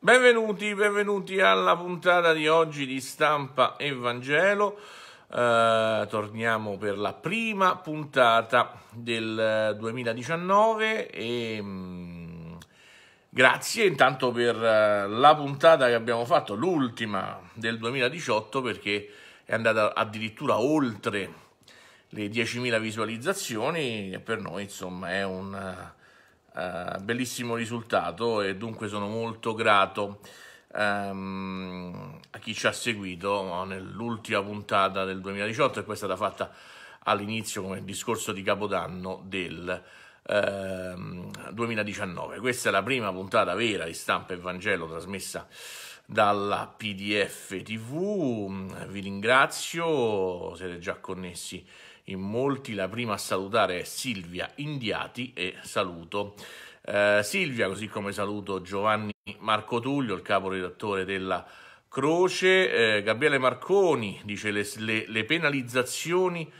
Benvenuti, benvenuti alla puntata di oggi di Stampa e Vangelo. Eh, torniamo per la prima puntata del 2019 eh, e mh, mm, grazie intanto per eh, la puntata che abbiamo fatto, l'ultima del 2018 perché è andata addirittura oltre le 10.000 visualizzazioni e per noi insomma è un eh, eh, bellissimo risultato e dunque sono molto grato ehm, a chi ci ha seguito nell'ultima puntata del 2018 e questa è stata fatta all'inizio come discorso di Capodanno del ehm, 2019. Questa è la prima puntata vera di Stampa e Vangelo trasmessa dalla PDF TV. Vi ringrazio, siete già connessi in molti. La prima a salutare è Silvia Indiati e saluto eh, Silvia, così come saluto Giovanni Marco Tullio, il caporedattore della Croce. Eh, Gabriele Marconi dice le, le, le penalizzazioni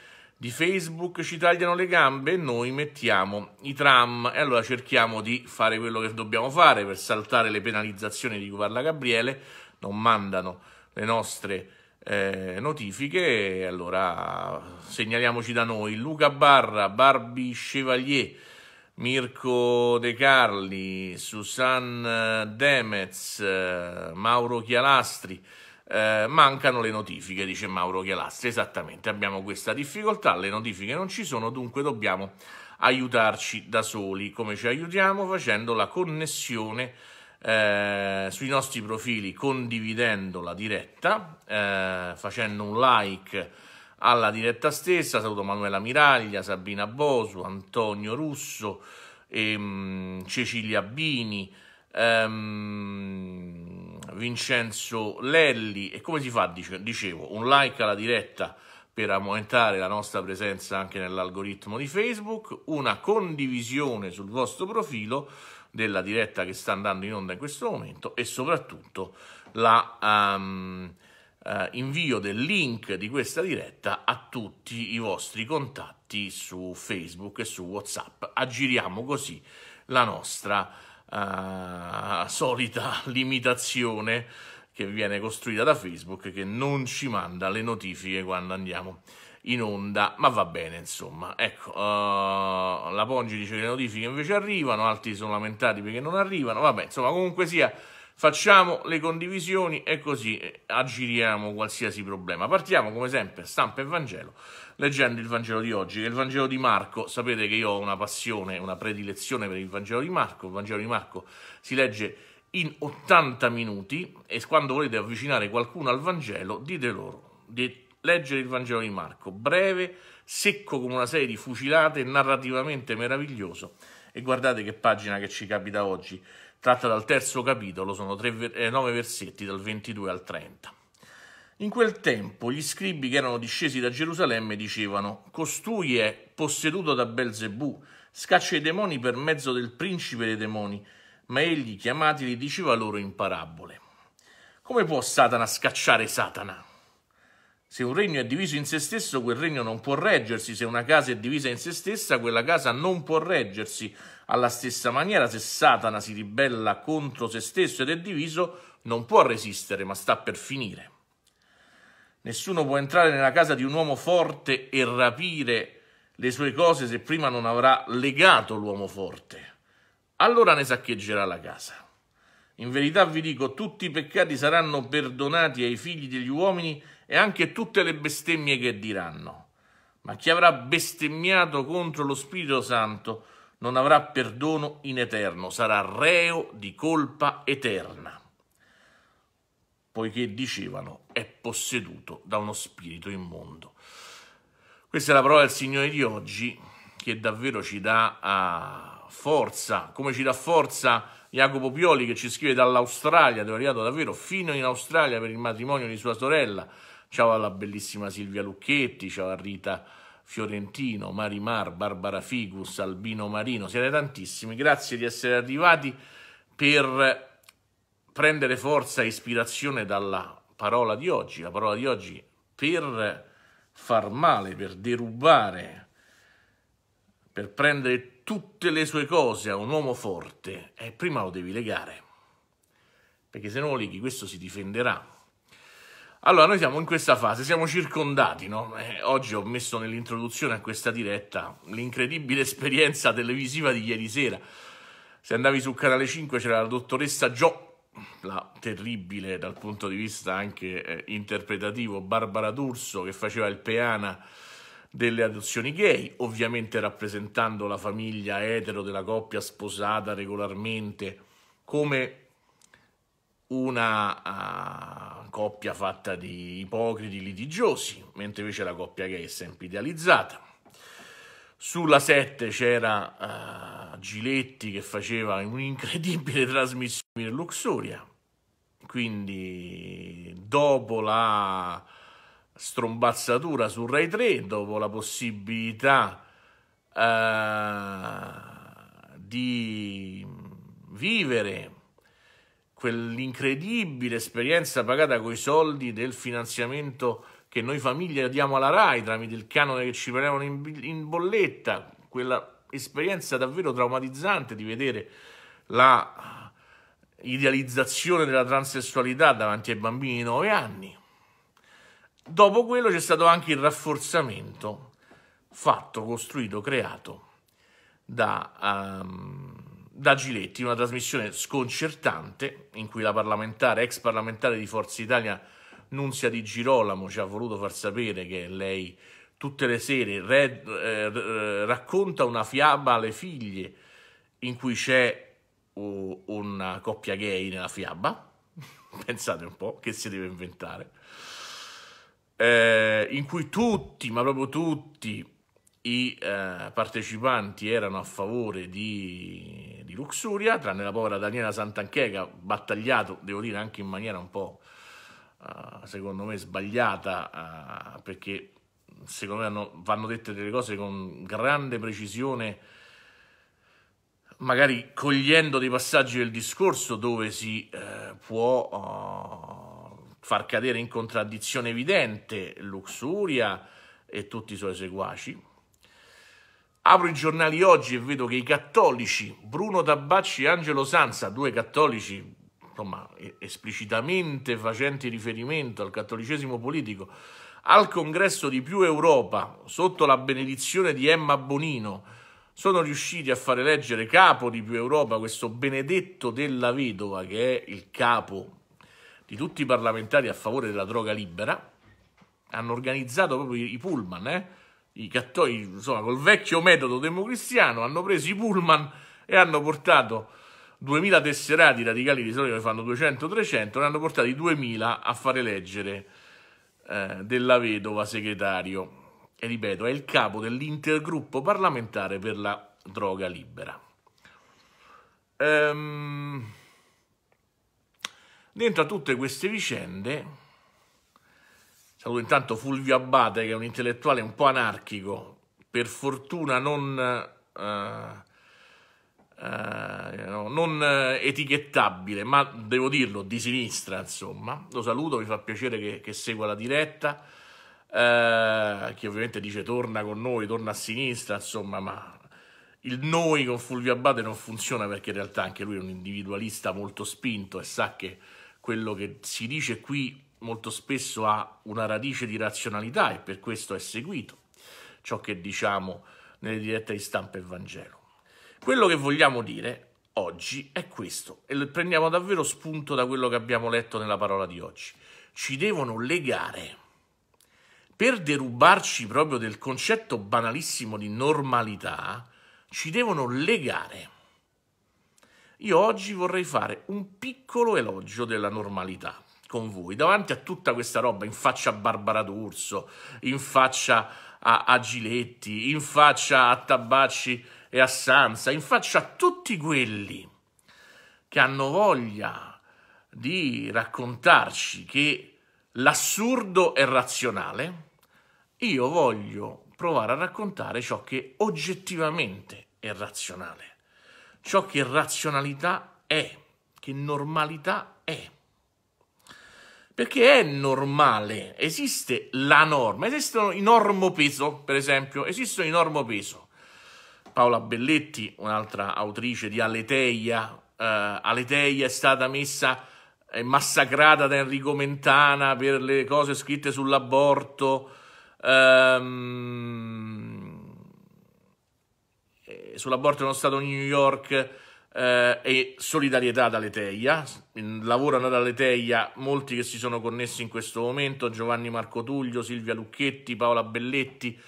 di Facebook ci tagliano le gambe e noi mettiamo i tram e allora cerchiamo di fare quello che dobbiamo fare per saltare le penalizzazioni di cui parla Gabriele, non mandano le nostre eh, notifiche, allora segnaliamoci da noi. Luca Barra, Barbie Chevalier, Mirko De Carli, Susan Demez, eh, Mauro Chialastri. Eh, mancano le notifiche, dice Mauro Chialastri. Esattamente, abbiamo questa difficoltà, le notifiche non ci sono, dunque dobbiamo aiutarci da soli. Come ci aiutiamo? Facendo la connessione eh, sui nostri profili condividendo la diretta, eh, facendo un like alla diretta stessa. Saluto Manuela Miraglia, Sabina Bosu, Antonio Russo, ehm, Cecilia Bini, ehm, Vincenzo Lelli. E come si fa? Dice, dicevo, un like alla diretta per aumentare la nostra presenza anche nell'algoritmo di Facebook, una condivisione sul vostro profilo della diretta che sta andando in onda in questo momento e soprattutto la... Um, Uh, invio del link di questa diretta a tutti i vostri contatti su Facebook e su WhatsApp. Aggiriamo così la nostra uh, solita limitazione che viene costruita da Facebook che non ci manda le notifiche quando andiamo in onda, ma va bene insomma. Ecco, uh, la Pongi dice che le notifiche invece arrivano, altri sono lamentati perché non arrivano, vabbè, insomma comunque sia, facciamo le condivisioni e così eh, aggiriamo qualsiasi problema. Partiamo come sempre, stampa e Vangelo, leggendo il Vangelo di oggi, che è il Vangelo di Marco, sapete che io ho una passione, una predilezione per il Vangelo di Marco, il Vangelo di Marco si legge in 80 minuti e quando volete avvicinare qualcuno al Vangelo dite loro, dite leggere il Vangelo di Marco, breve, secco come una serie di fucilate, narrativamente meraviglioso. E guardate che pagina che ci capita oggi, tratta dal terzo capitolo, sono tre, eh, nove versetti dal 22 al 30. In quel tempo gli scribi che erano discesi da Gerusalemme dicevano: Costui è posseduto da Belzebù, scaccia i demoni per mezzo del principe dei demoni. Ma egli, chiamateli, diceva loro in parabole: Come può Satana scacciare Satana? Se un regno è diviso in se stesso, quel regno non può reggersi. Se una casa è divisa in se stessa, quella casa non può reggersi. Alla stessa maniera, se Satana si ribella contro se stesso ed è diviso, non può resistere, ma sta per finire. Nessuno può entrare nella casa di un uomo forte e rapire le sue cose se prima non avrà legato l'uomo forte. Allora ne saccheggerà la casa. In verità vi dico, tutti i peccati saranno perdonati ai figli degli uomini e anche tutte le bestemmie che diranno. Ma chi avrà bestemmiato contro lo Spirito Santo non avrà perdono in eterno, sarà reo di colpa eterna, poiché dicevano è posseduto da uno spirito immondo. Questa è la parola del Signore di oggi che davvero ci dà uh, forza, come ci dà forza Jacopo Pioli che ci scrive dall'Australia, dove è arrivato davvero fino in Australia per il matrimonio di sua sorella ciao alla bellissima Silvia Lucchetti, ciao a Rita Fiorentino, Marimar, Barbara Figus, Albino Marino, siete tantissimi, grazie di essere arrivati per prendere forza e ispirazione dalla parola di oggi, la parola di oggi per far male, per derubare, per prendere tutte le sue cose a un uomo forte, eh, prima lo devi legare, perché se non lo leghi questo si difenderà. Allora, noi siamo in questa fase, siamo circondati, no? Eh, oggi ho messo nell'introduzione a questa diretta l'incredibile esperienza televisiva di ieri sera. Se andavi su Canale 5 c'era la dottoressa Gio, la terribile dal punto di vista anche eh, interpretativo, Barbara D'Urso, che faceva il peana delle adozioni gay, ovviamente rappresentando la famiglia etero della coppia sposata regolarmente come una uh, coppia fatta di ipocriti litigiosi, mentre invece la coppia gay è sempre idealizzata. Sulla 7 c'era uh, Giletti che faceva un'incredibile trasmissione in Luxuria, quindi dopo la strombazzatura su Rai 3, dopo la possibilità uh, di vivere quell'incredibile esperienza pagata coi soldi del finanziamento che noi famiglie diamo alla RAI tramite il canone che ci prelevano in, in bolletta, quella esperienza davvero traumatizzante di vedere la idealizzazione della transessualità davanti ai bambini di 9 anni. Dopo quello c'è stato anche il rafforzamento fatto, costruito, creato da um, da Giletti, una trasmissione sconcertante in cui la parlamentare, ex parlamentare di Forza Italia, Nunzia Di Girolamo, ci ha voluto far sapere che lei tutte le sere re, eh, eh, racconta una fiaba alle figlie in cui c'è uh, una coppia gay nella fiaba, pensate un po' che si deve inventare, eh, in cui tutti, ma proprio tutti, i eh, partecipanti erano a favore di, di, Luxuria, tranne la povera Daniela Santanchega, battagliato, devo dire, anche in maniera un po', uh, secondo me, sbagliata, uh, perché secondo me hanno, vanno dette delle cose con grande precisione, magari cogliendo dei passaggi del discorso dove si uh, può far cadere in contraddizione evidente Luxuria e tutti i suoi seguaci Apro i giornali oggi e vedo che i cattolici, Bruno Tabacci e Angelo Sanza, due cattolici insomma, esplicitamente facenti riferimento al cattolicesimo politico, al congresso di Più Europa, sotto la benedizione di Emma Bonino, sono riusciti a fare leggere capo di Più Europa questo benedetto della vedova, che è il capo di tutti i parlamentari a favore della droga libera. Hanno organizzato proprio i pullman, eh? i cattolici, insomma, col vecchio metodo democristiano, hanno preso i pullman e hanno portato 2000 tesserati radicali di solito che fanno 200-300, ne hanno portati 2000 a fare leggere eh, della vedova segretario. E ripeto, è il capo dell'intergruppo parlamentare per la droga libera. Ehm, dentro a tutte queste vicende Saluto intanto Fulvio Abbate, che è un intellettuale un po' anarchico, per fortuna non, uh, uh, non eh, etichettabile, ma devo dirlo, di sinistra, insomma. Lo saluto, mi fa piacere che, che segua la diretta. Uh, che ovviamente dice torna con noi, torna a sinistra, insomma, ma il noi con Fulvio Abbate non funziona perché in realtà anche lui è un individualista molto spinto e sa che quello che si dice qui molto spesso ha una radice di razionalità e per questo è seguito ciò che diciamo nelle dirette di stampa e Vangelo. Quello che vogliamo dire oggi è questo e prendiamo davvero spunto da quello che abbiamo letto nella parola di oggi. Ci devono legare per derubarci proprio del concetto banalissimo di normalità, ci devono legare. Io oggi vorrei fare un piccolo elogio della normalità, con voi, davanti a tutta questa roba, in faccia a Barbara D'Urso, in faccia a, a Giletti, in faccia a Tabacci e a Sansa, in faccia a tutti quelli che hanno voglia di raccontarci che l'assurdo è razionale, io voglio provare a raccontare ciò che oggettivamente è razionale, ciò che razionalità è, che normalità è. Perché è normale, esiste la norma, esistono i peso, per esempio, esistono i normopeso. Paola Belletti, un'altra autrice di Aleteia, uh, eh, Aleteia è stata messa e massacrata da Enrico Mentana per le cose scritte sull'aborto, um, sull'aborto nello Stato di New York, eh, e solidarietà ad Aleteia. Lavorano ad Aleteia molti che si sono connessi in questo momento, Giovanni Marco Tuglio, Silvia Lucchetti, Paola Belletti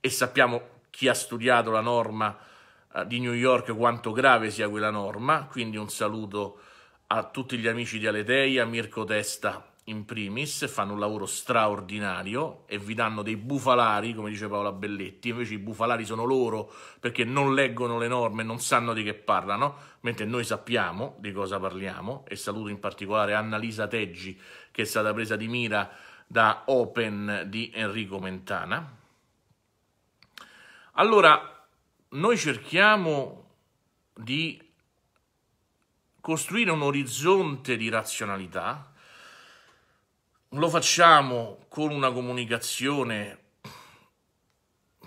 e sappiamo chi ha studiato la norma eh, di New York quanto grave sia quella norma, quindi un saluto a tutti gli amici di Aleteia, Mirko Testa in primis, fanno un lavoro straordinario e vi danno dei bufalari, come dice Paola Belletti, invece i bufalari sono loro perché non leggono le norme, non sanno di che parlano, mentre noi sappiamo di cosa parliamo e saluto in particolare Annalisa Teggi che è stata presa di mira da Open di Enrico Mentana. Allora, noi cerchiamo di costruire un orizzonte di razionalità lo facciamo con una comunicazione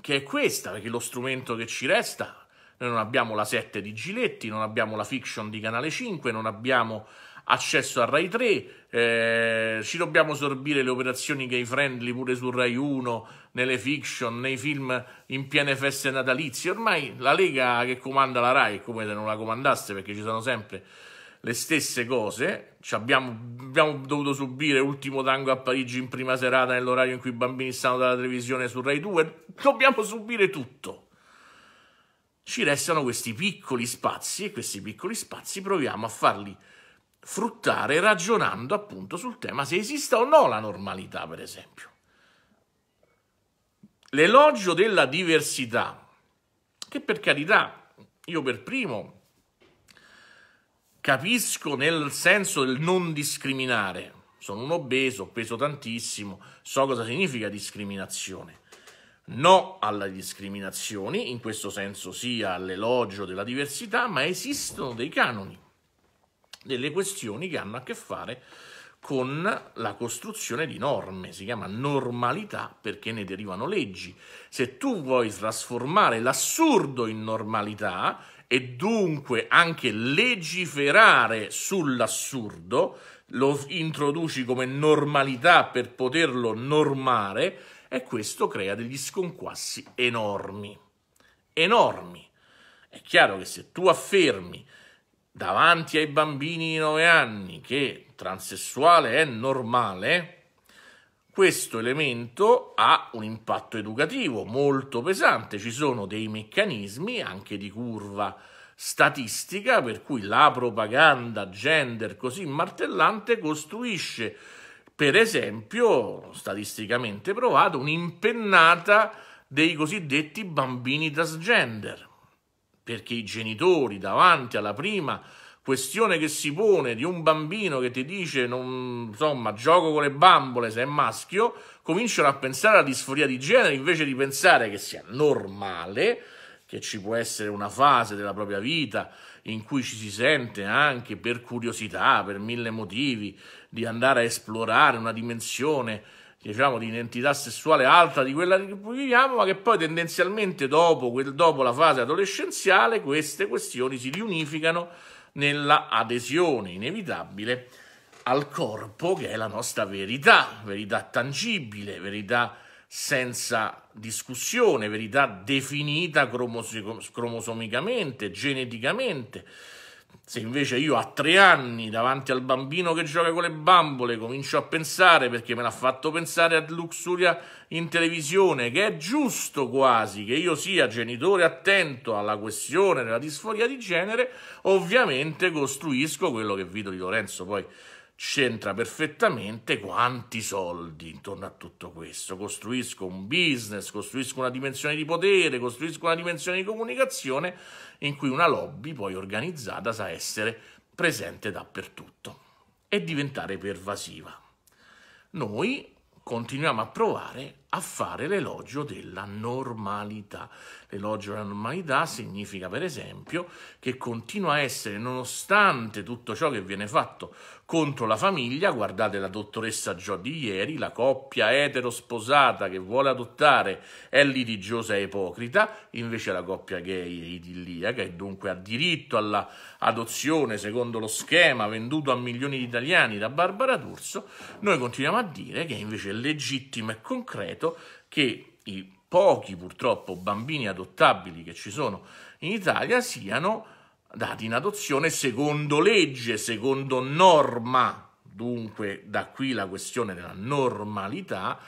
che è questa, perché lo strumento che ci resta, noi non abbiamo la 7 di Giletti, non abbiamo la fiction di Canale 5, non abbiamo accesso a Rai 3, eh, ci dobbiamo sorbire le operazioni gay friendly pure su Rai 1, nelle fiction, nei film in piene feste natalizie. Ormai la Lega che comanda la Rai, come se non la comandasse, perché ci sono sempre le stesse cose, abbiamo, abbiamo, dovuto subire l'ultimo Tango a Parigi in prima serata nell'orario in cui i bambini stanno dalla televisione su Rai 2, dobbiamo subire tutto. Ci restano questi piccoli spazi e questi piccoli spazi proviamo a farli fruttare ragionando appunto sul tema se esista o no la normalità, per esempio. L'elogio della diversità, che per carità io per primo Capisco nel senso del non discriminare. Sono un obeso, ho peso tantissimo, so cosa significa discriminazione. No alle discriminazioni, in questo senso sia all'elogio della diversità, ma esistono dei canoni, delle questioni che hanno a che fare con la costruzione di norme, si chiama normalità perché ne derivano leggi. Se tu vuoi trasformare l'assurdo in normalità, e dunque anche legiferare sull'assurdo, lo introduci come normalità per poterlo normare e questo crea degli sconquassi enormi. Enormi. È chiaro che se tu affermi davanti ai bambini di 9 anni che transessuale è normale, questo elemento ha un impatto educativo molto pesante, ci sono dei meccanismi anche di curva statistica per cui la propaganda gender così martellante costruisce per esempio, statisticamente provato, un'impennata dei cosiddetti bambini transgender, perché i genitori davanti alla prima questione che si pone di un bambino che ti dice, non, insomma, gioco con le bambole se è maschio, cominciano a pensare alla disforia di genere invece di pensare che sia normale, che ci può essere una fase della propria vita in cui ci si sente anche per curiosità, per mille motivi, di andare a esplorare una dimensione, diciamo, di identità sessuale alta di quella che viviamo, ma che poi tendenzialmente dopo, dopo la fase adolescenziale queste questioni si riunificano nella adesione inevitabile al corpo che è la nostra verità, verità tangibile, verità senza discussione, verità definita cromosomicamente, geneticamente se invece io a tre anni, davanti al bambino che gioca con le bambole, comincio a pensare, perché me l'ha fatto pensare a Luxuria in televisione, che è giusto quasi che io sia genitore attento alla questione della disforia di genere, ovviamente costruisco quello che Vito di Lorenzo poi c'entra perfettamente quanti soldi intorno a tutto questo. Costruisco un business, costruisco una dimensione di potere, costruisco una dimensione di comunicazione in cui una lobby poi organizzata sa essere presente dappertutto e diventare pervasiva. Noi continuiamo a provare a fare l'elogio della normalità. L'elogio della normalità significa, per esempio, che continua a essere, nonostante tutto ciò che viene fatto contro la famiglia, guardate la dottoressa Gio di ieri, la coppia etero sposata che vuole adottare è litigiosa e ipocrita, invece la coppia gay è idilliaca e dunque ha diritto all'adozione secondo lo schema venduto a milioni di italiani da Barbara D'Urso, noi continuiamo a dire che invece è legittimo e concreto che i pochi purtroppo bambini adottabili che ci sono in Italia siano dati in adozione secondo legge, secondo norma. Dunque, da qui la questione della normalità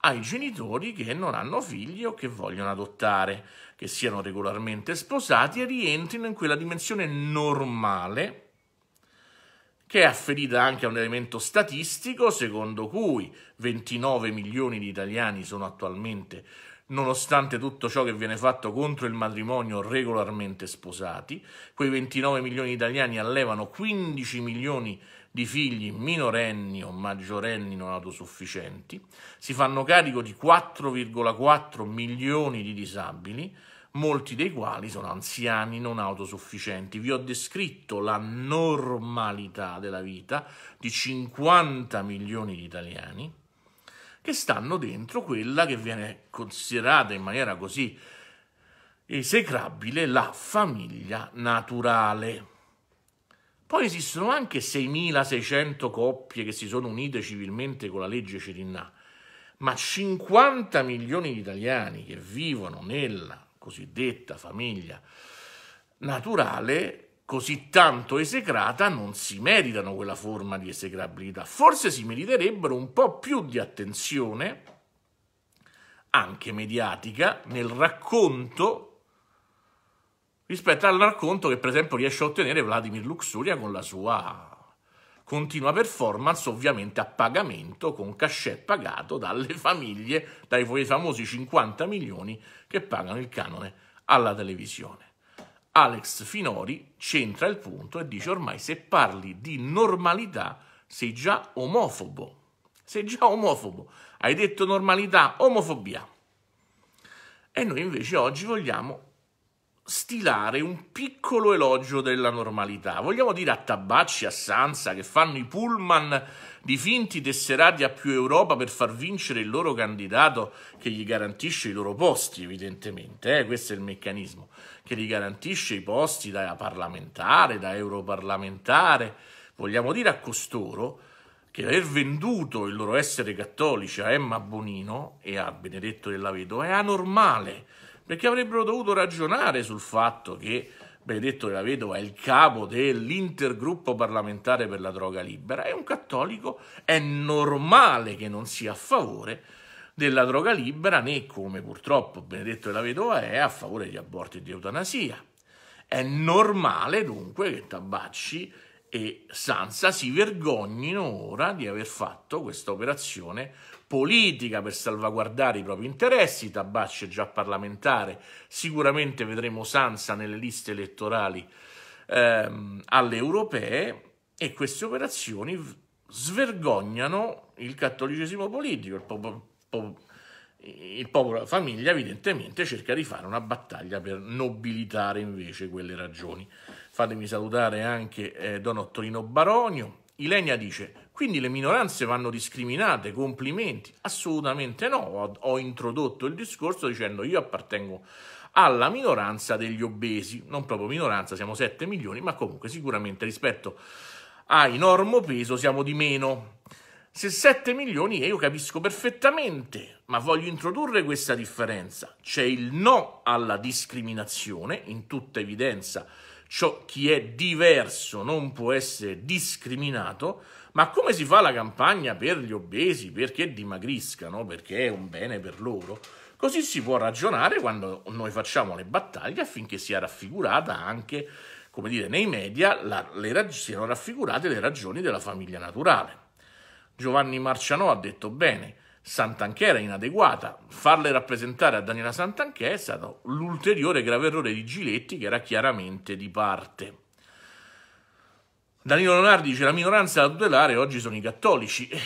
ai genitori che non hanno figli o che vogliono adottare, che siano regolarmente sposati e rientrino in quella dimensione normale che è afferita anche a un elemento statistico secondo cui 29 milioni di italiani sono attualmente nonostante tutto ciò che viene fatto contro il matrimonio regolarmente sposati. Quei 29 milioni di italiani allevano 15 milioni di figli minorenni o maggiorenni non autosufficienti, si fanno carico di 4,4 milioni di disabili, molti dei quali sono anziani non autosufficienti. Vi ho descritto la normalità della vita di 50 milioni di italiani che stanno dentro quella che viene considerata in maniera così esecrabile la famiglia naturale. Poi esistono anche 6.600 coppie che si sono unite civilmente con la legge Cirinà, ma 50 milioni di italiani che vivono nella cosiddetta famiglia naturale così tanto esecrata non si meritano quella forma di esecrabilità. Forse si meriterebbero un po' più di attenzione, anche mediatica, nel racconto rispetto al racconto che per esempio riesce a ottenere Vladimir Luxuria con la sua continua performance, ovviamente a pagamento, con cachet pagato dalle famiglie, dai famosi 50 milioni che pagano il canone alla televisione. Alex Finori centra il punto e dice ormai se parli di normalità sei già omofobo. Sei già omofobo. Hai detto normalità, omofobia. E noi invece oggi vogliamo stilare un piccolo elogio della normalità. Vogliamo dire a Tabacci, a Sansa, che fanno i pullman di finti tesserati a più Europa per far vincere il loro candidato che gli garantisce i loro posti, evidentemente. Eh? Questo è il meccanismo, che gli garantisce i posti da parlamentare, da europarlamentare. Vogliamo dire a costoro che aver venduto il loro essere cattolici a Emma Bonino e a Benedetto della Vedova è anormale perché avrebbero dovuto ragionare sul fatto che Benedetto della Vedova è il capo dell'intergruppo parlamentare per la droga libera, è un cattolico, è normale che non sia a favore della droga libera né come purtroppo Benedetto della Vedova è a favore degli aborti e di eutanasia. È normale dunque che Tabacci e Sansa si vergognino ora di aver fatto questa operazione politica per salvaguardare i propri interessi, Tabacci è già parlamentare, sicuramente vedremo Sansa nelle liste elettorali ehm, alle europee e queste operazioni svergognano il cattolicesimo politico, il popolo, po- il popolo, la famiglia evidentemente cerca di fare una battaglia per nobilitare invece quelle ragioni. Fatemi salutare anche eh, Don Ottolino Baronio. Ilenia dice quindi le minoranze vanno discriminate, complimenti? Assolutamente no, ho, ho introdotto il discorso dicendo io appartengo alla minoranza degli obesi, non proprio minoranza, siamo 7 milioni, ma comunque sicuramente rispetto ai normopeso siamo di meno. Se 7 milioni, e eh, io capisco perfettamente, ma voglio introdurre questa differenza, c'è il no alla discriminazione, in tutta evidenza ciò chi è diverso non può essere discriminato, ma come si fa la campagna per gli obesi perché dimagriscano, perché è un bene per loro? Così si può ragionare quando noi facciamo le battaglie affinché sia raffigurata anche, come dire, nei media la, le, siano raffigurate le ragioni della famiglia naturale. Giovanni Marcianò ha detto bene, Santanchè era inadeguata, farle rappresentare a Daniela Santanchè è stato l'ulteriore grave errore di Giletti che era chiaramente di parte. Danilo Leonardi dice la minoranza da tutelare oggi sono i cattolici.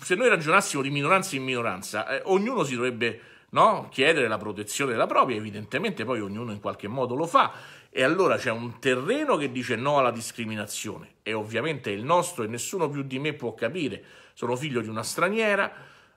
E se noi ragionassimo di minoranza in minoranza, eh, ognuno si dovrebbe no, chiedere la protezione della propria, evidentemente poi ognuno in qualche modo lo fa. E allora c'è un terreno che dice no alla discriminazione, e ovviamente è il nostro e nessuno più di me può capire. Sono figlio di una straniera,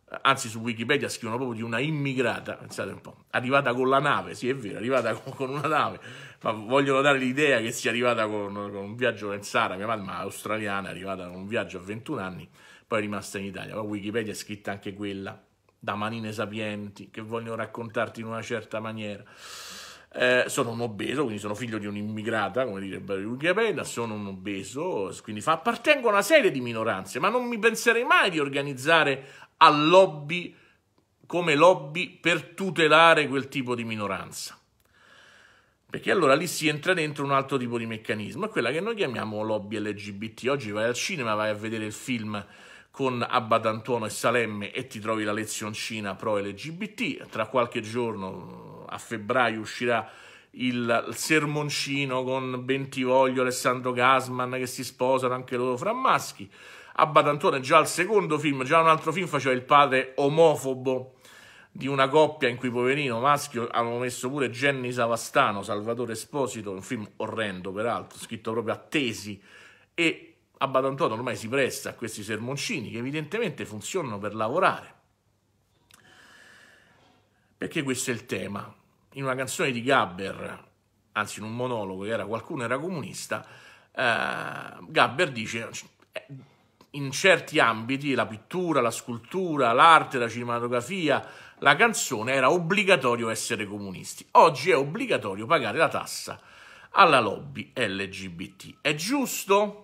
eh, anzi su Wikipedia scrivono proprio di una immigrata, pensate un po', arrivata con la nave, sì è vero, arrivata con una nave, ma vogliono dare l'idea che sia arrivata con, con un viaggio, pensata, mia mamma australiana è arrivata con un viaggio a 21 anni, poi è rimasta in Italia, ma Wikipedia è scritta anche quella, da manine sapienti, che vogliono raccontarti in una certa maniera. Eh, sono un obeso, quindi sono figlio di un'immigrata, come direbbe Wikipedia, sono un obeso, quindi fa, appartengo a una serie di minoranze, ma non mi penserei mai di organizzare a lobby come lobby per tutelare quel tipo di minoranza. Perché allora lì si entra dentro un altro tipo di meccanismo, è quella che noi chiamiamo lobby LGBT. Oggi vai al cinema, vai a vedere il film con Abba D'Antuono e Salemme e ti trovi la lezioncina pro LGBT. Tra qualche giorno, a febbraio, uscirà il sermoncino con Bentivoglio, Alessandro Gasman che si sposano anche loro fra maschi. Abba D'Antuono è già al secondo film, già un altro film faceva il padre omofobo di una coppia in cui poverino maschio avevano messo pure Jenny Savastano, Salvatore Esposito, un film orrendo peraltro, scritto proprio a tesi e Abadantuono ormai si presta a questi sermoncini che evidentemente funzionano per lavorare. Perché questo è il tema. In una canzone di Gabber, anzi in un monologo che era Qualcuno era comunista, eh, Gabber dice eh, in certi ambiti, la pittura, la scultura, l'arte, la cinematografia, la canzone era obbligatorio essere comunisti. Oggi è obbligatorio pagare la tassa alla lobby LGBT. È giusto?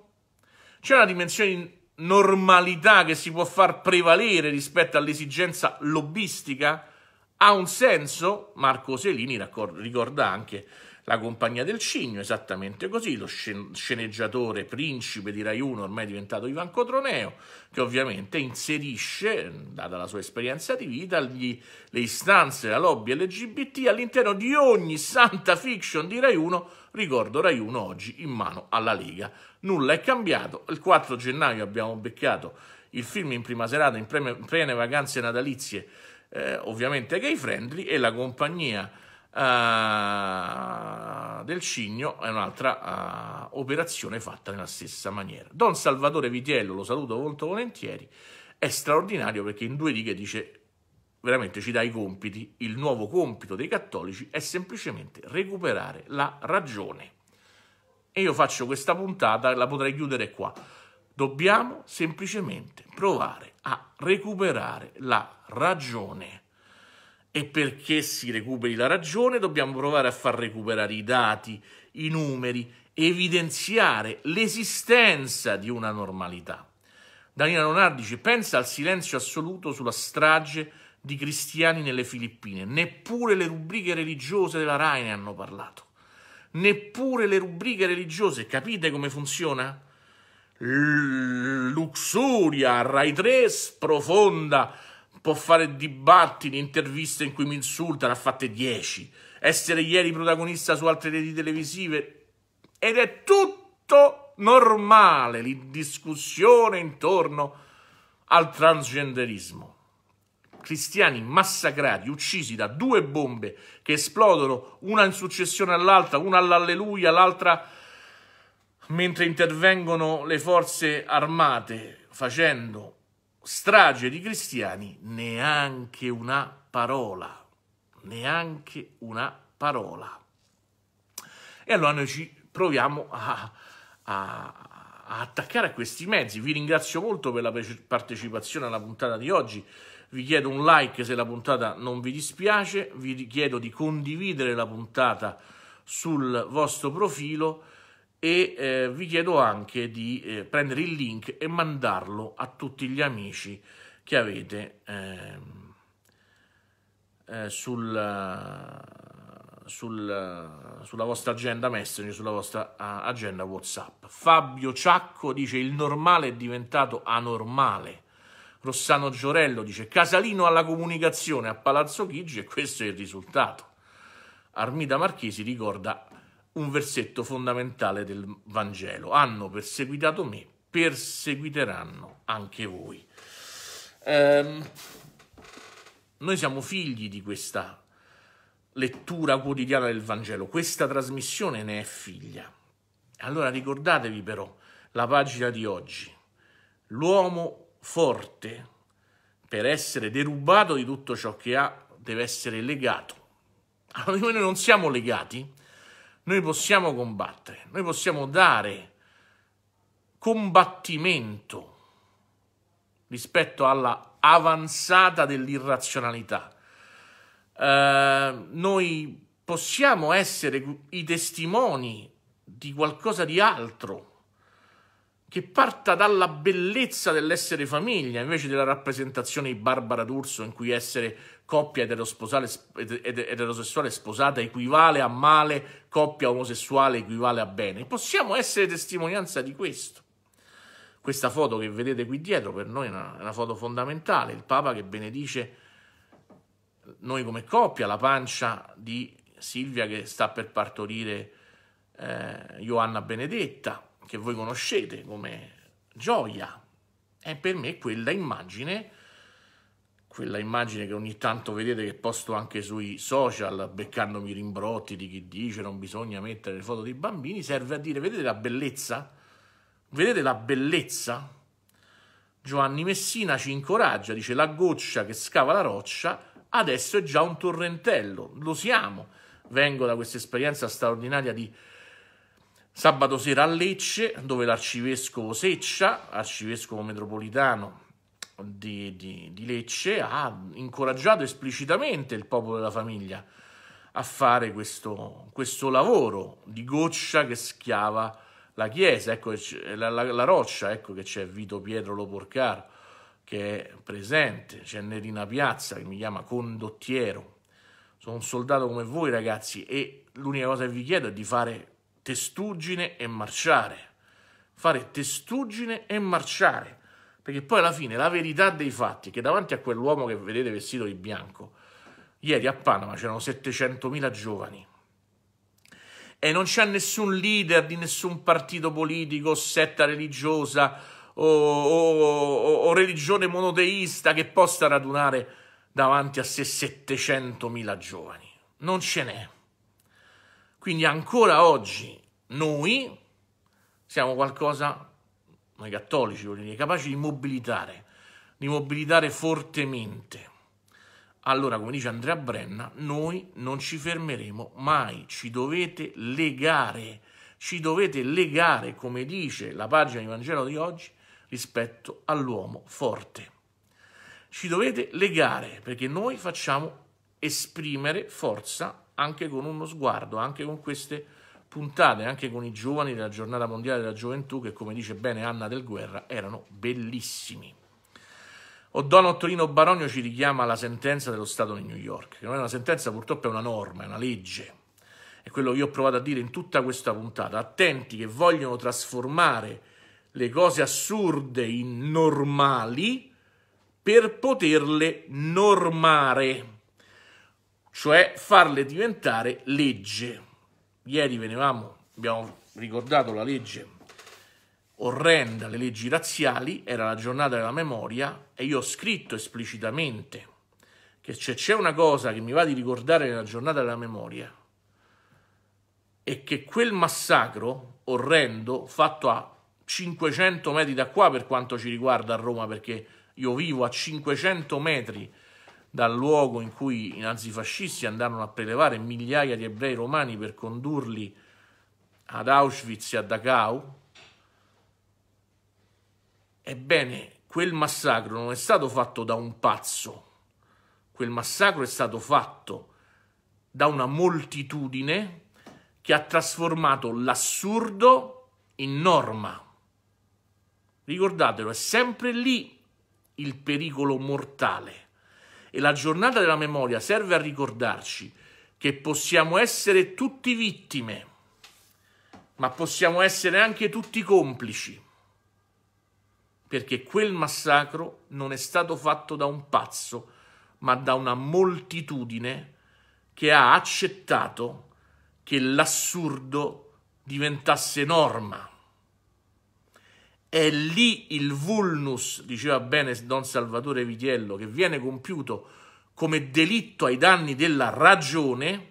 C'è una dimensione di normalità che si può far prevalere rispetto all'esigenza lobbistica? Ha un senso? Marco Selini ricorda anche la compagnia del cigno, esattamente così, lo sceneggiatore principe di Rai 1, ormai diventato Ivan Cotroneo, che ovviamente inserisce, data la sua esperienza di vita, gli, le istanze la lobby LGBT all'interno di ogni santa fiction di Rai 1, ricordo Rai 1 oggi in mano alla Lega. Nulla è cambiato, il 4 gennaio abbiamo beccato il film in prima serata, in plene vacanze natalizie, eh, ovviamente gay friendly, e la compagnia uh, del Cigno è un'altra uh, operazione fatta nella stessa maniera. Don Salvatore Vitiello, lo saluto molto volentieri, è straordinario perché in due righe dice veramente ci dà i compiti, il nuovo compito dei cattolici è semplicemente recuperare la ragione. E io faccio questa puntata, la potrei chiudere qua. Dobbiamo semplicemente provare a recuperare la ragione e perché si recuperi la ragione dobbiamo provare a far recuperare i dati, i numeri, evidenziare l'esistenza di una normalità. Daniela Leonardi pensa al silenzio assoluto sulla strage di cristiani nelle Filippine. Neppure le rubriche religiose della RAI ne hanno parlato. Neppure le rubriche religiose, capite come funziona? L- luxuria, Rai 3 profonda può fare dibattiti, interviste in cui mi insultano, ha fatte 10, essere ieri protagonista su altre reti televisive ed è tutto normale l'indiscussione intorno al transgenderismo. Cristiani massacrati, uccisi da due bombe che esplodono una in successione all'altra, una all'alleluia, l'altra mentre intervengono le forze armate facendo strage di cristiani, neanche una parola, neanche una parola. E allora noi ci proviamo a, a attaccare a questi mezzi. Vi ringrazio molto per la partecipazione alla puntata di oggi. Vi chiedo un like se la puntata non vi dispiace, vi chiedo di condividere la puntata sul vostro profilo e eh, vi chiedo anche di eh, prendere il link e mandarlo a tutti gli amici che avete ehm, eh, sul, sul, sulla vostra agenda messaging, sulla vostra uh, agenda WhatsApp. Fabio Ciacco dice il normale è diventato anormale. Rossano Giorello dice Casalino alla comunicazione a Palazzo Chigi e questo è il risultato. Armida Marchesi ricorda un versetto fondamentale del Vangelo. Hanno perseguitato me, perseguiteranno anche voi. Eh, noi siamo figli di questa lettura quotidiana del Vangelo, questa trasmissione ne è figlia. Allora ricordatevi però la pagina di oggi. L'uomo forte, per essere derubato di tutto ciò che ha, deve essere legato. Allora noi non siamo legati noi possiamo combattere, noi possiamo dare combattimento rispetto alla avanzata dell'irrazionalità. Eh, noi possiamo essere i testimoni di qualcosa di altro che parta dalla bellezza dell'essere famiglia invece della rappresentazione di Barbara D'Urso in cui essere coppia eterosessuale, eterosessuale sposata equivale a male, coppia omosessuale equivale a bene. Possiamo essere testimonianza di questo. Questa foto che vedete qui dietro per noi è una, è una foto fondamentale, il Papa che benedice noi come coppia, la pancia di Silvia che sta per partorire eh, Ioanna Benedetta, che voi conoscete come gioia, è per me quella immagine, quella immagine che ogni tanto vedete che posto anche sui social, beccandomi rimbrotti di chi dice non bisogna mettere le foto dei bambini, serve a dire vedete la bellezza? Vedete la bellezza? Giovanni Messina ci incoraggia, dice la goccia che scava la roccia adesso è già un torrentello, lo siamo. Vengo da questa esperienza straordinaria di Sabato sera a Lecce, dove l'arcivescovo Seccia, arcivescovo metropolitano di, di, di Lecce, ha incoraggiato esplicitamente il popolo della famiglia a fare questo, questo lavoro di goccia che schiava la chiesa, ecco, la, la, la roccia, ecco che c'è Vito Pietro Loporcar che è presente, c'è Nerina Piazza che mi chiama condottiero, sono un soldato come voi ragazzi e l'unica cosa che vi chiedo è di fare testuggine e marciare, fare testuggine e marciare, perché poi alla fine la verità dei fatti è che davanti a quell'uomo che vedete vestito di bianco, ieri a Panama c'erano 700.000 giovani e non c'è nessun leader di nessun partito politico, setta religiosa o, o, o religione monoteista che possa radunare davanti a sé 700.000 giovani. Non ce n'è. Quindi ancora oggi noi siamo qualcosa, noi cattolici voglio dire, capaci di mobilitare, di mobilitare fortemente. Allora, come dice Andrea Brenna, noi non ci fermeremo mai, ci dovete legare, ci dovete legare, come dice la pagina di Vangelo di oggi, rispetto all'uomo forte. Ci dovete legare perché noi facciamo esprimere forza anche con uno sguardo, anche con queste puntate, anche con i giovani della giornata mondiale della gioventù che come dice bene Anna del Guerra erano bellissimi. O Don Torino Baronio ci richiama alla sentenza dello Stato di New York, che non è una sentenza purtroppo è una norma, è una legge. È quello che io ho provato a dire in tutta questa puntata. Attenti che vogliono trasformare le cose assurde in normali per poterle normare cioè farle diventare legge. Ieri venivamo, abbiamo ricordato la legge orrenda, le leggi razziali, era la giornata della memoria e io ho scritto esplicitamente che se c'è una cosa che mi va di ricordare nella giornata della memoria è che quel massacro orrendo fatto a 500 metri da qua per quanto ci riguarda a Roma perché io vivo a 500 metri dal luogo in cui i nazifascisti andarono a prelevare migliaia di ebrei romani per condurli ad Auschwitz e a Dachau, ebbene, quel massacro non è stato fatto da un pazzo, quel massacro è stato fatto da una moltitudine che ha trasformato l'assurdo in norma. Ricordatelo, è sempre lì il pericolo mortale e la giornata della memoria serve a ricordarci che possiamo essere tutti vittime, ma possiamo essere anche tutti complici, perché quel massacro non è stato fatto da un pazzo, ma da una moltitudine che ha accettato che l'assurdo diventasse norma. È lì il vulnus, diceva bene Don Salvatore Vitiello, che viene compiuto come delitto ai danni della ragione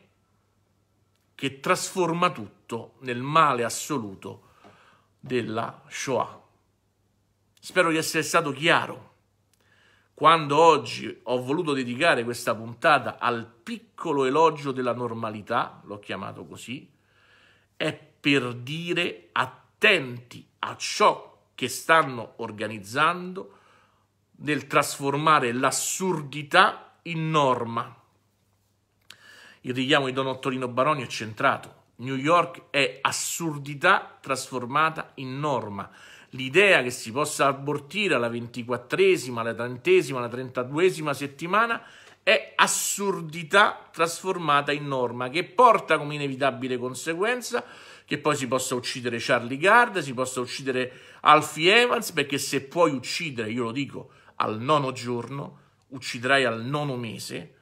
che trasforma tutto nel male assoluto della Shoah. Spero di essere stato chiaro quando oggi ho voluto dedicare questa puntata al piccolo elogio della normalità, l'ho chiamato così, è per dire attenti a ciò che stanno organizzando nel trasformare l'assurdità in norma. Il richiamo di Don Ottorino Baroni è centrato. New York è assurdità trasformata in norma. L'idea che si possa abortire alla ventiquattresima, alla trentesima, alla trentaduesima settimana è assurdità trasformata in norma che porta come inevitabile conseguenza che poi si possa uccidere Charlie Gard, si possa uccidere Alfie Evans, perché se puoi uccidere, io lo dico, al nono giorno, ucciderai al nono mese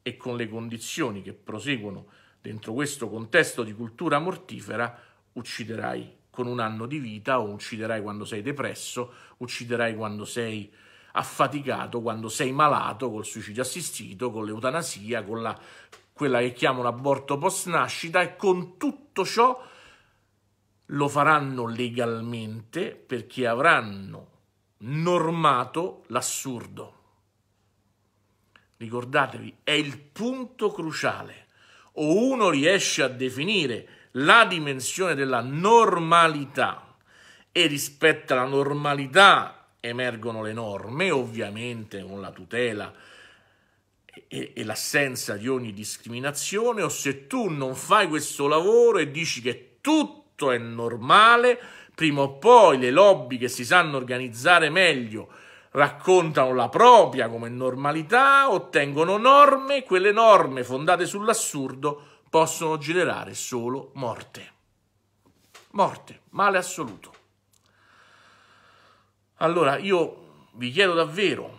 e con le condizioni che proseguono dentro questo contesto di cultura mortifera, ucciderai con un anno di vita o ucciderai quando sei depresso, ucciderai quando sei affaticato, quando sei malato col suicidio assistito, con l'eutanasia, con la, quella che chiamano aborto post nascita e con tutto ciò lo faranno legalmente perché avranno normato l'assurdo. Ricordatevi, è il punto cruciale. O uno riesce a definire la dimensione della normalità e rispetto alla normalità emergono le norme, ovviamente con la tutela e, e l'assenza di ogni discriminazione, o se tu non fai questo lavoro e dici che tutti tutto è normale, prima o poi le lobby che si sanno organizzare meglio raccontano la propria come normalità, ottengono norme, quelle norme fondate sull'assurdo possono generare solo morte. Morte, male assoluto. Allora io vi chiedo davvero,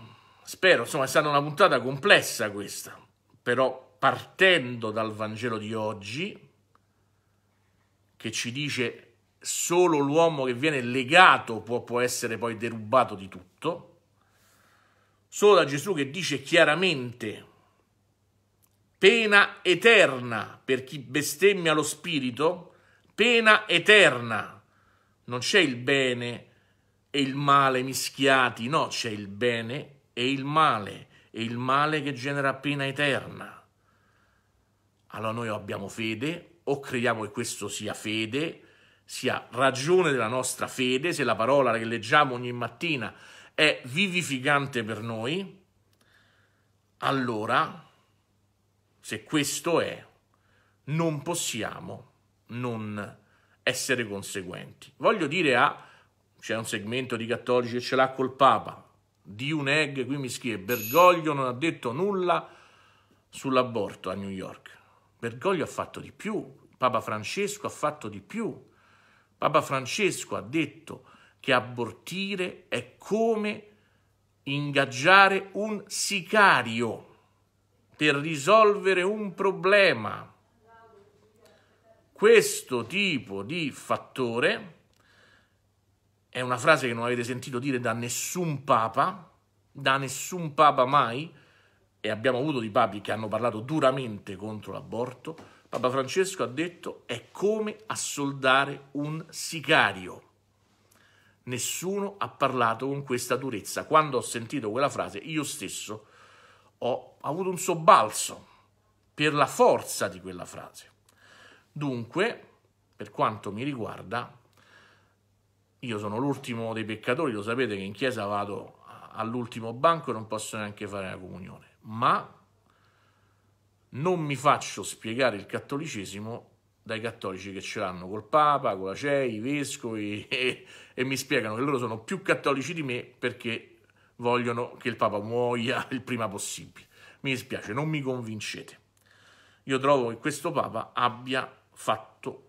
spero, insomma è stata una puntata complessa questa, però partendo dal Vangelo di oggi, che ci dice solo l'uomo che viene legato può, può essere poi derubato di tutto, solo da Gesù che dice chiaramente pena eterna per chi bestemmia lo Spirito, pena eterna. Non c'è il bene e il male mischiati, no, c'è il bene e il male, e il male che genera pena eterna. Allora noi abbiamo fede, o crediamo che questo sia fede, sia ragione della nostra fede, se la parola che leggiamo ogni mattina è vivificante per noi, allora, se questo è, non possiamo non essere conseguenti. Voglio dire a, c'è un segmento di cattolici che ce l'ha col Papa, di un egg, qui mi scrive, Bergoglio non ha detto nulla sull'aborto a New York. Bergoglio ha fatto di più, Papa Francesco ha fatto di più. Papa Francesco ha detto che abortire è come ingaggiare un sicario per risolvere un problema. Questo tipo di fattore è una frase che non avete sentito dire da nessun papa, da nessun papa mai, e abbiamo avuto di papi che hanno parlato duramente contro l'aborto, Papa Francesco ha detto è come assoldare un sicario. Nessuno ha parlato con questa durezza. Quando ho sentito quella frase, io stesso ho avuto un sobbalzo per la forza di quella frase. Dunque, per quanto mi riguarda, io sono l'ultimo dei peccatori, lo sapete che in chiesa vado all'ultimo banco e non posso neanche fare la comunione ma non mi faccio spiegare il cattolicesimo dai cattolici che ce l'hanno col Papa, con la CEI, i vescovi e, e, mi spiegano che loro sono più cattolici di me perché vogliono che il Papa muoia il prima possibile. Mi dispiace, non mi convincete. Io trovo che questo Papa abbia fatto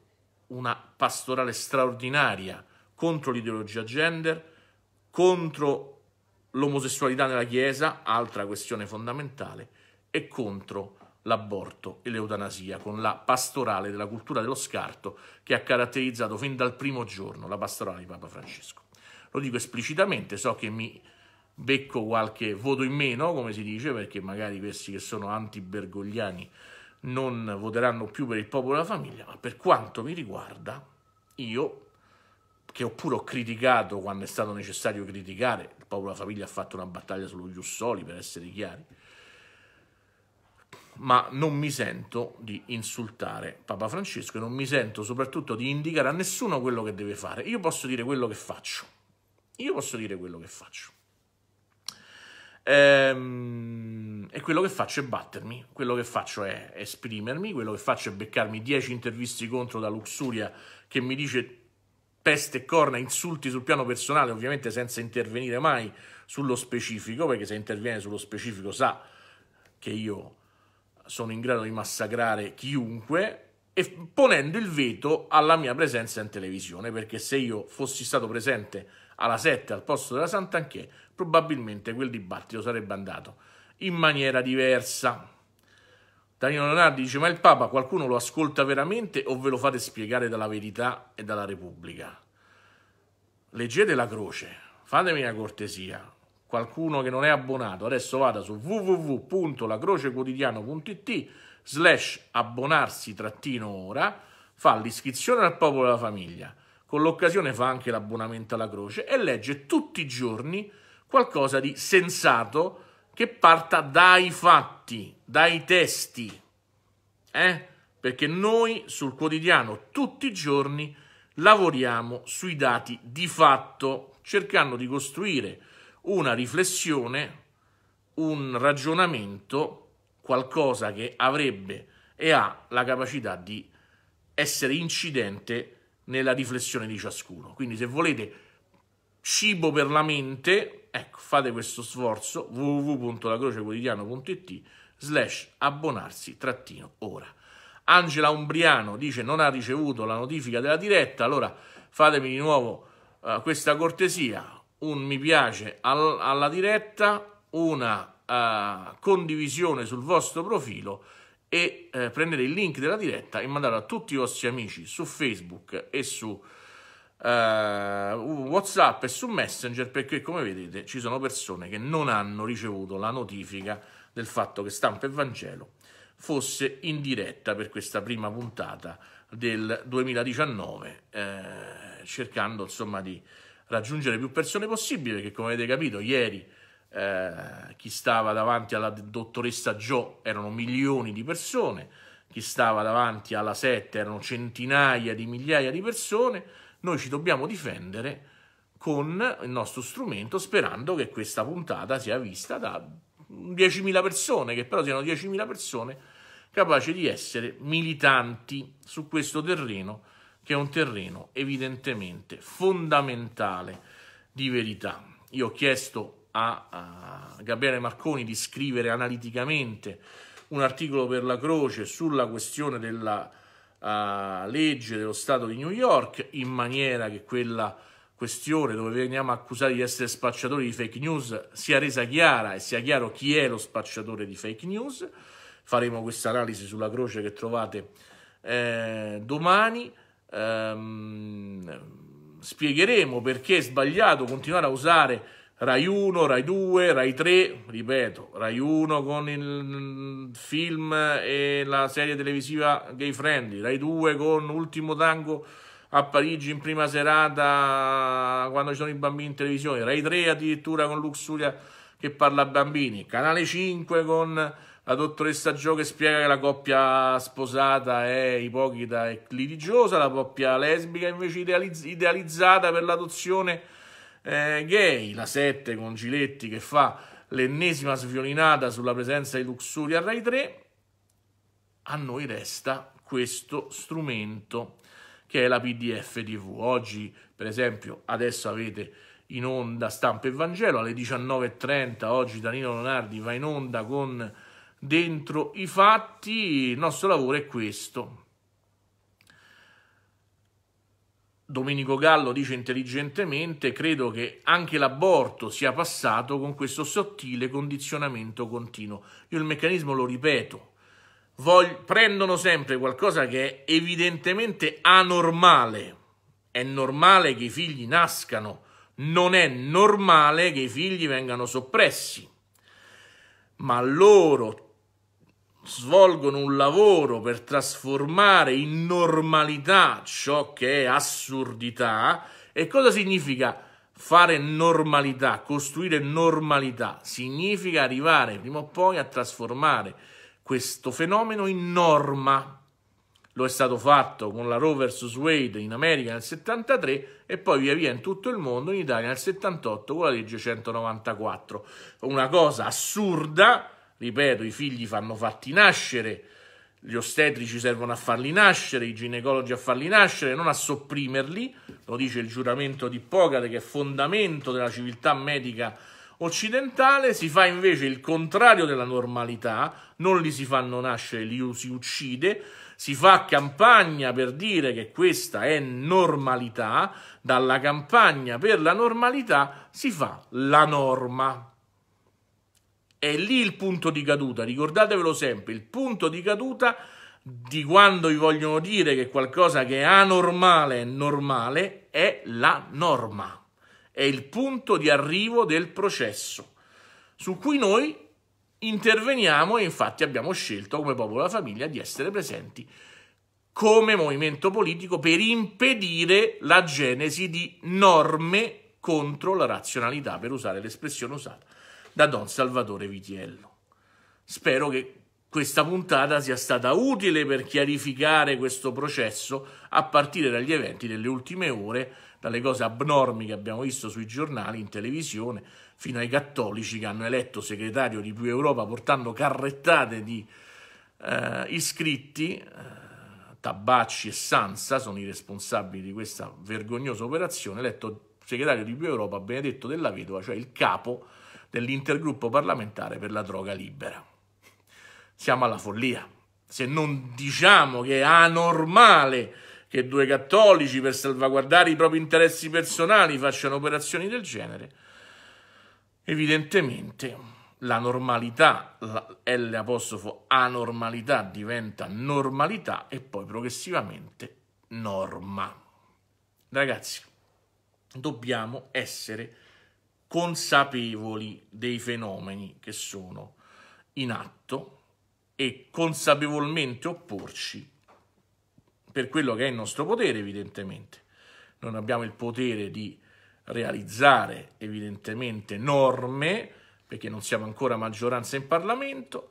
una pastorale straordinaria contro l'ideologia gender, contro l'omosessualità nella Chiesa, altra questione fondamentale, e contro l'aborto e l'eutanasia, con la pastorale della cultura dello scarto che ha caratterizzato fin dal primo giorno la pastorale di Papa Francesco. Lo dico esplicitamente, so che mi becco qualche voto in meno, come si dice, perché magari questi che sono anti-bergogliani non voteranno più per il popolo e la famiglia, ma per quanto mi riguarda, io, che oppure ho criticato quando è stato necessario criticare, Paolo La Famiglia ha fatto una battaglia solo Jussoli, per essere chiari, ma non mi sento di insultare Papa Francesco e non mi sento soprattutto di indicare a nessuno quello che deve fare. Io posso dire quello che faccio. Io posso dire quello che faccio. Ehm, e quello che faccio è battermi, quello che faccio è esprimermi, quello che faccio è beccarmi 10 interviste contro da Luxuria che mi dice peste e corna, insulti sul piano personale, ovviamente senza intervenire mai sullo specifico, perché se interviene sullo specifico sa che io sono in grado di massacrare chiunque, e ponendo il veto alla mia presenza in televisione, perché se io fossi stato presente alla 7 al posto della Sant'Anchè, probabilmente quel dibattito sarebbe andato in maniera diversa. Danilo Leonardi dice: Ma il Papa qualcuno lo ascolta veramente o ve lo fate spiegare dalla verità e dalla Repubblica? Leggete la croce, fatemi una cortesia. Qualcuno che non è abbonato, adesso vada su www.lacrocequotidiano.it slash abbonarsi trattino ora, fa l'iscrizione al popolo della famiglia, con l'occasione fa anche l'abbonamento alla croce e legge tutti i giorni qualcosa di sensato che parta dai fatti, dai testi, eh? perché noi sul quotidiano tutti i giorni lavoriamo sui dati di fatto, cercando di costruire una riflessione, un ragionamento, qualcosa che avrebbe e ha la capacità di essere incidente nella riflessione di ciascuno. Quindi se volete cibo per la mente, ecco, fate questo sforzo www.lacrocequotidiano.it slash abbonarsi trattino ora. Angela Umbriano dice non ha ricevuto la notifica della diretta, allora fatemi di nuovo uh, questa cortesia, un mi piace al, alla diretta, una uh, condivisione sul vostro profilo e uh, prendete il link della diretta e mandatelo a tutti i vostri amici su Facebook e su Whatsapp e su Messenger perché come vedete ci sono persone che non hanno ricevuto la notifica del fatto che Stampa e Vangelo fosse in diretta per questa prima puntata del 2019, eh, cercando insomma di raggiungere più persone possibile, perché come avete capito ieri eh, chi stava davanti alla dottoressa Gio erano milioni di persone, chi stava davanti alla Sette erano centinaia di migliaia di persone, noi ci dobbiamo difendere con il nostro strumento sperando che questa puntata sia vista da 10.000 persone, che però siano 10.000 persone capaci di essere militanti su questo terreno, che è un terreno evidentemente fondamentale di verità. Io ho chiesto a, a Gabriele Marconi di scrivere analiticamente un articolo per la Croce sulla questione della uh, legge dello Stato di New York in maniera che quella questione dove veniamo accusati di essere spacciatori di fake news sia resa chiara e sia chiaro chi è lo spacciatore di fake news. Faremo questa analisi sulla croce che trovate eh, domani. Ehm, spiegheremo perché è sbagliato continuare a usare Rai 1, Rai 2, Rai 3, ripeto, Rai 1 con il mm, film e la serie televisiva gay friendly, Rai 2 con Ultimo Tango a Parigi in prima serata quando ci sono i bambini in televisione, Rai 3 addirittura con Luxuria che parla a bambini, Canale 5 con la dottoressa Gio che spiega che la coppia sposata è ipocrita e litigiosa, la coppia lesbica invece idealizz idealizzata per l'adozione eh, gay, la 7 con Giletti che fa l'ennesima sviolinata sulla presenza di Luxuria a Rai 3, a noi resta questo strumento che è la PDF TV. Oggi, per esempio, adesso avete in onda Stampa e Vangelo alle 19.30. Oggi Danilo Leonardi va in onda con Dentro i fatti. Il nostro lavoro è questo. Domenico Gallo dice intelligentemente: Credo che anche l'aborto sia passato con questo sottile condizionamento continuo. Io il meccanismo lo ripeto voglio, prendono sempre qualcosa che è evidentemente anormale. È normale che i figli nascano, non è normale che i figli vengano soppressi. Ma loro svolgono un lavoro per trasformare in normalità ciò che è assurdità. E cosa significa fare normalità, costruire normalità? Significa arrivare prima o poi a trasformare questo fenomeno in norma. Lo è stato fatto con la Roe vs. Wade in America nel 73 e poi via via in tutto il mondo, in Italia nel 78 con la legge 194. Una cosa assurda, ripeto, i figli fanno fatti nascere, gli ostetrici servono a farli nascere, i ginecologi a farli nascere, non a sopprimerli, lo dice il giuramento di Ippocrate che è fondamento della civiltà medica occidentale si fa invece il contrario della normalità, non li si fanno nascere, li si uccide, si fa campagna per dire che questa è normalità, dalla campagna per la normalità si fa la norma. È lì il punto di caduta, ricordatevelo sempre, il punto di caduta di quando vi vogliono dire che qualcosa che è anormale è normale è la norma è il punto di arrivo del processo su cui noi interveniamo e infatti abbiamo scelto come popolo della famiglia di essere presenti come movimento politico per impedire la genesi di norme contro la razionalità, per usare l'espressione usata da Don Salvatore Vitiello. Spero che questa puntata sia stata utile per chiarificare questo processo a partire dagli eventi delle ultime ore dalle cose abnormi che abbiamo visto sui giornali, in televisione, fino ai cattolici che hanno eletto segretario di Più Europa portando carrettate di eh, iscritti. Eh, Tabacci e Sansa sono i responsabili di questa vergognosa operazione, eletto segretario di Più Europa Benedetto della Vedova, cioè il capo dell'intergruppo parlamentare per la droga libera. Siamo alla follia. Se non diciamo che è anormale che due cattolici per salvaguardare i propri interessi personali facciano operazioni del genere, evidentemente la normalità, la anormalità diventa normalità e poi progressivamente norma. Ragazzi, dobbiamo essere consapevoli dei fenomeni che sono in atto e consapevolmente opporci per quello che è il nostro potere, evidentemente. Non abbiamo il potere di realizzare, evidentemente, norme, perché non siamo ancora maggioranza in Parlamento,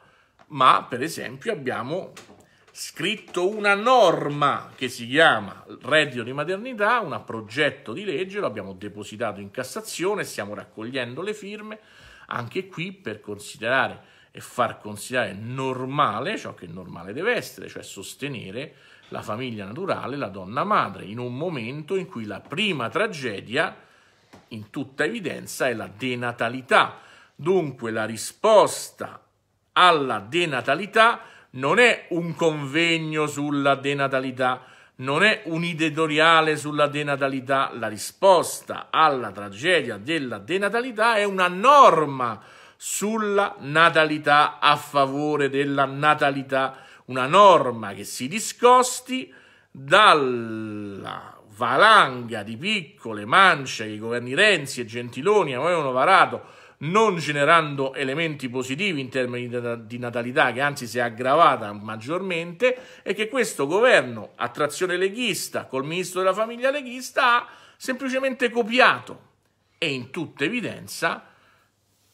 ma per esempio abbiamo scritto una norma che si chiama reddito di maternità, un progetto di legge, l'abbiamo depositato in Cassazione, stiamo raccogliendo le firme, anche qui per considerare e far considerare normale ciò che normale deve essere, cioè sostenere la famiglia naturale, la donna madre, in un momento in cui la prima tragedia, in tutta evidenza, è la denatalità. Dunque la risposta alla denatalità non è un convegno sulla denatalità, non è un editoriale sulla denatalità, la risposta alla tragedia della denatalità è una norma sulla natalità a favore della natalità una norma che si discosti dalla valanga di piccole mance che i governi Renzi e Gentiloni avevano varato non generando elementi positivi in termini di natalità che anzi si è aggravata maggiormente e che questo governo a trazione leghista col ministro della famiglia leghista ha semplicemente copiato e in tutta evidenza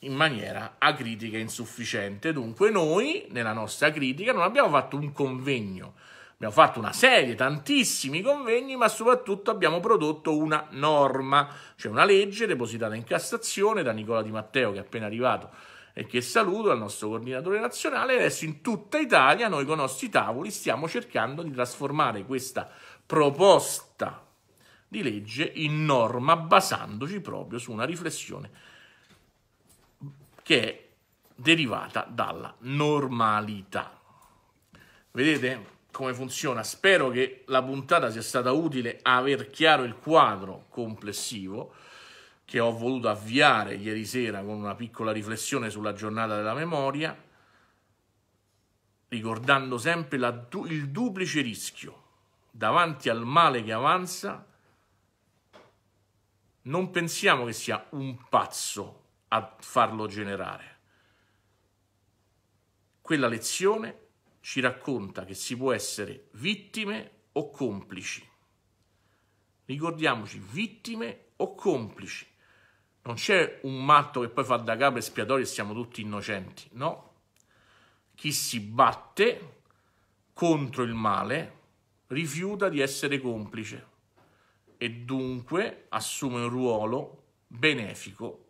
in maniera acritica e insufficiente. Dunque noi, nella nostra critica, non abbiamo fatto un convegno, abbiamo fatto una serie, tantissimi convegni, ma soprattutto abbiamo prodotto una norma, cioè una legge depositata in Cassazione da Nicola Di Matteo, che è appena arrivato e che saluto al nostro coordinatore nazionale. Adesso in tutta Italia noi con i nostri tavoli stiamo cercando di trasformare questa proposta di legge in norma basandoci proprio su una riflessione che è derivata dalla normalità. Vedete come funziona? Spero che la puntata sia stata utile a aver chiaro il quadro complessivo che ho voluto avviare ieri sera con una piccola riflessione sulla giornata della memoria, ricordando sempre la, il duplice rischio davanti al male che avanza. Non pensiamo che sia un pazzo a farlo generare. Quella lezione ci racconta che si può essere vittime o complici. Ricordiamoci, vittime o complici. Non c'è un matto che poi fa da capo espiatorio e siamo tutti innocenti, no? Chi si batte contro il male rifiuta di essere complice e dunque assume un ruolo benefico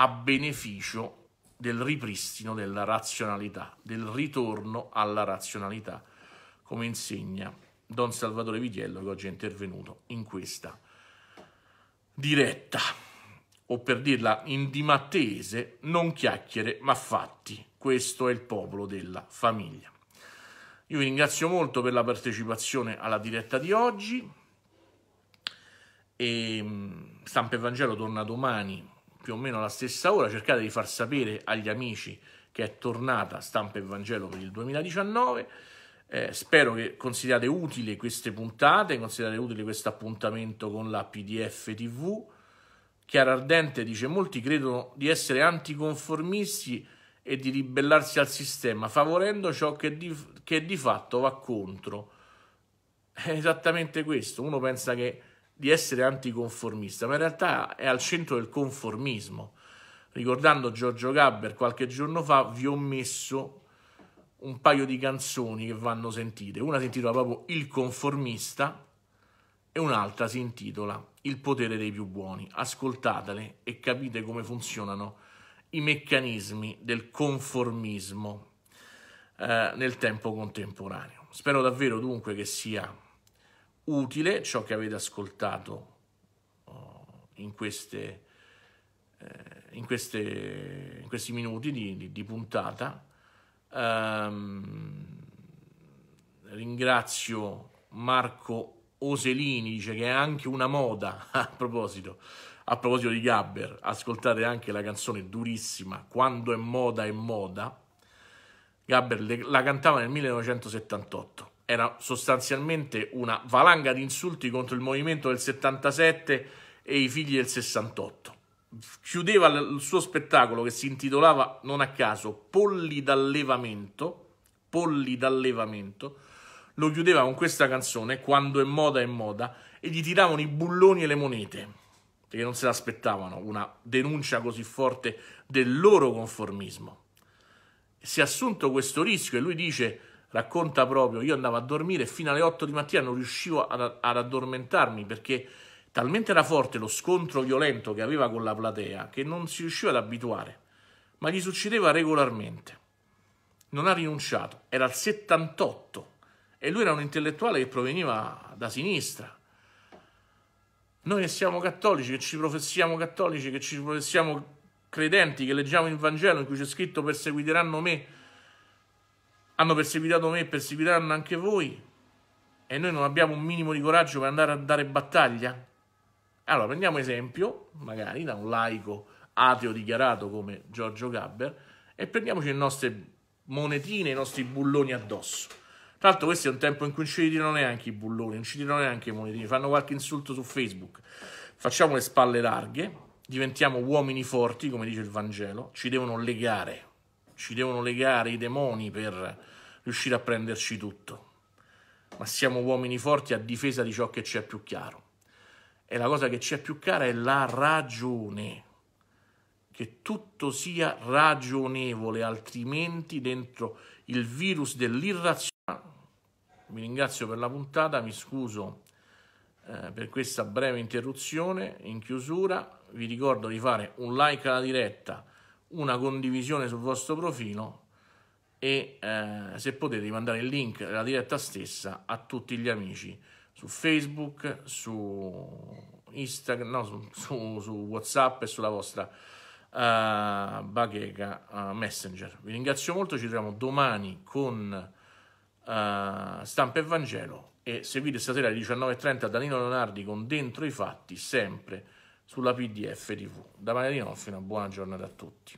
a beneficio del ripristino della razionalità, del ritorno alla razionalità, come insegna Don Salvatore Vitiello che oggi è intervenuto in questa diretta, o per dirla in dimattese, non chiacchiere ma fatti. Questo è il popolo della famiglia. Io vi ringrazio molto per la partecipazione alla diretta di oggi, e ehm, Stampa e torna domani più o meno alla stessa ora, cercate di far sapere agli amici che è tornata Stampa Evangelo per il 2019. Eh, spero che considerate utili queste puntate, considerate utile questo appuntamento con la PDF TV. Chiara Ardente dice: Molti credono di essere anticonformisti e di ribellarsi al sistema, favorendo ciò che di, che di fatto va contro. È esattamente questo. Uno pensa che di essere anticonformista, ma in realtà è al centro del conformismo. Ricordando Giorgio Gabber qualche giorno fa, vi ho messo un paio di canzoni che vanno sentite. Una si intitola proprio Il conformista e un'altra si intitola Il potere dei più buoni. Ascoltatele e capite come funzionano i meccanismi del conformismo eh, nel tempo contemporaneo. Spero davvero dunque che sia utile ciò che avete ascoltato eh, in, queste, eh, in, queste, in questi minuti di, di, di puntata. Um, ringrazio Marco Oselini, dice che è anche una moda, a proposito, a proposito di Gabber, ascoltate anche la canzone durissima, Quando è moda è moda, Gabber la cantava nel 1978 era sostanzialmente una valanga di insulti contro il movimento del 77 e i figli del 68. Chiudeva il suo spettacolo che si intitolava non a caso Polli d'allevamento, Polli d'allevamento, lo chiudeva con questa canzone Quando è moda è moda e gli tiravano i bulloni e le monete perché non se l'aspettavano una denuncia così forte del loro conformismo. Si è assunto questo rischio e lui dice racconta proprio, io andavo a dormire fino alle 8 di mattina, non riuscivo ad, ad addormentarmi perché talmente era forte lo scontro violento che aveva con la platea che non si riusciva ad abituare, ma gli succedeva regolarmente. Non ha rinunciato, era il 78 e lui era un intellettuale che proveniva da sinistra. Noi che siamo cattolici, che ci professiamo cattolici, che ci professiamo credenti, che leggiamo il Vangelo in cui c'è scritto perseguiteranno me, hanno perseguitato me e perseguiteranno anche voi e noi non abbiamo un minimo di coraggio per andare a dare battaglia? Allora prendiamo esempio, magari da un laico ateo dichiarato come Giorgio Gabber, e prendiamoci le nostre monetine, i nostri bulloni addosso. Tra l'altro questo è un tempo in cui non ci tirano neanche i bulloni, non ci tirano neanche i monetini, fanno qualche insulto su Facebook. Facciamo le spalle larghe, diventiamo uomini forti, come dice il Vangelo, ci devono legare ci devono legare i demoni per riuscire a prenderci tutto, ma siamo uomini forti a difesa di ciò che ci è più chiaro. E la cosa che ci è più cara è la ragione, che tutto sia ragionevole, altrimenti dentro il virus dell'irrazionale. Vi ringrazio per la puntata, mi scuso eh, per questa breve interruzione in chiusura, vi ricordo di fare un like alla diretta una condivisione sul vostro profilo e eh, se potete mandare il link della diretta stessa a tutti gli amici su Facebook, su Instagram, no, su, su, su, WhatsApp e sulla vostra uh, bacheca uh, Messenger. Vi ringrazio molto, ci troviamo domani con uh, Stampa e Vangelo e seguite stasera alle 19.30 Danilo Leonardi con Dentro i Fatti, sempre sulla PDF TV. Da Marino, fino a buona giornata a tutti.